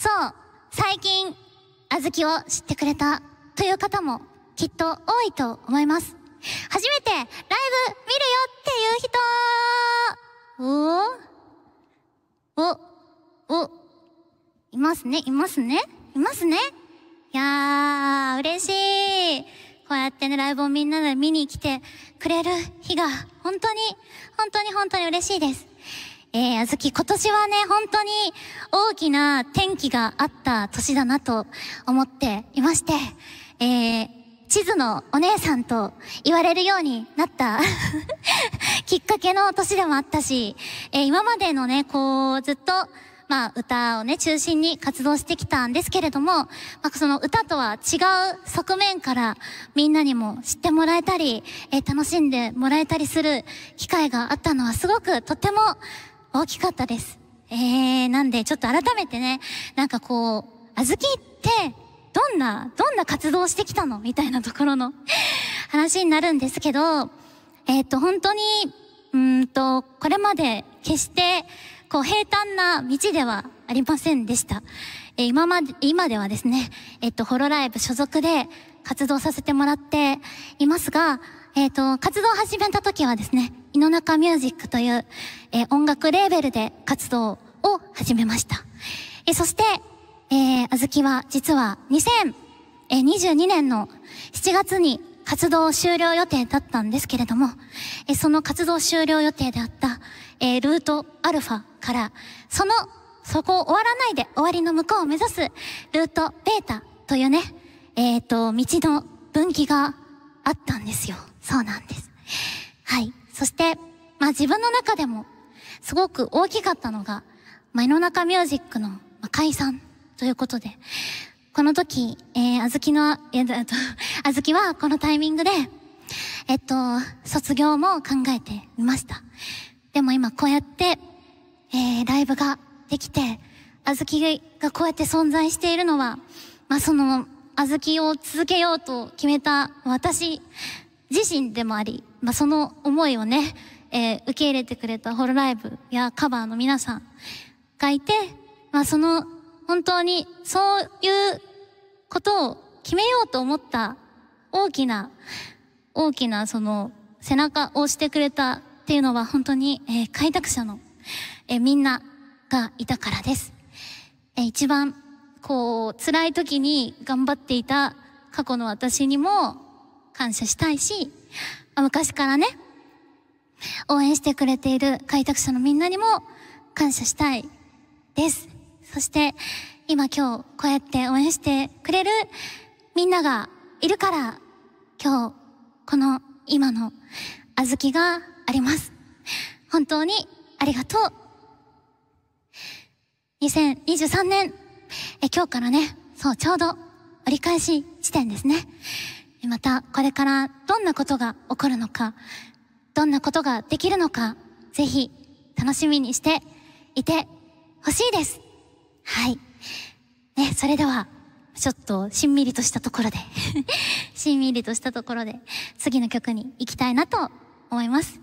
そう、最近、あずきを知ってくれたという方もきっと多いと思います。初めてライブ見るよっていう人おおおいますね、いますね、いますね。いやー、嬉しい。こうやってね、ライブをみんなで見に来てくれる日が、本当に、本当に本当に嬉しいです。えー、あずき、今年はね、本当に大きな転機があった年だなと思っていまして、えー、地図のお姉さんと言われるようになった きっかけの年でもあったし、えー、今までのね、こう、ずっと、まあ、歌をね、中心に活動してきたんですけれども、まあ、その歌とは違う側面からみんなにも知ってもらえたり、えー、楽しんでもらえたりする機会があったのはすごくとても大きかったです。えー、なんでちょっと改めてね、なんかこう、あずきってどんな、どんな活動してきたのみたいなところの 話になるんですけど、えっ、ー、と、本当に、うんと、これまで決して、こう、平坦な道ではありませんでした。えー、今まで、今ではですね、えっ、ー、と、ホロライブ所属で活動させてもらっていますが、えっ、ー、と、活動を始めた時はですね、井の中ミュージックという、えー、音楽レーベルで活動を始めました。えー、そして、えー、あずきは実は2022年の7月に活動終了予定だったんですけれども、えー、その活動終了予定であった、えー、ルートアルファから、その、そこを終わらないで終わりの向こうを目指す、ルートベータというね、えっ、ー、と、道の分岐があったんですよ。そうなんです。はい。そして、まあ自分の中でも、すごく大きかったのが、まあ、世の中ミュージックの解散ということで、この時、えー、あずきの、えっと、あずきはこのタイミングで、えっと、卒業も考えていました。でも今こうやって、えー、ライブができて、あずきがこうやって存在しているのは、まあ、その、小豆を続けようと決めた私自身でもあり、まあ、その思いをね、えー、受け入れてくれたホロライブやカバーの皆さんがいて、まあ、その本当にそういうことを決めようと思った大きな、大きなその背中を押してくれたっていうのは本当に、えー、開拓者の、えー、みんながいたからです。えー、一番こう、辛い時に頑張っていた過去の私にも感謝したいし、昔からね、応援してくれている開拓者のみんなにも感謝したいです。そして、今今日こうやって応援してくれるみんながいるから、今日、この今のあずきがあります。本当にありがとう。2023年え今日からね、そう、ちょうど折り返し地点ですね。また、これからどんなことが起こるのか、どんなことができるのか、ぜひ楽しみにしていてほしいです。はい。ね、それでは、ちょっとしんみりとしたところで しんみりとしたところで、次の曲に行きたいなと思います。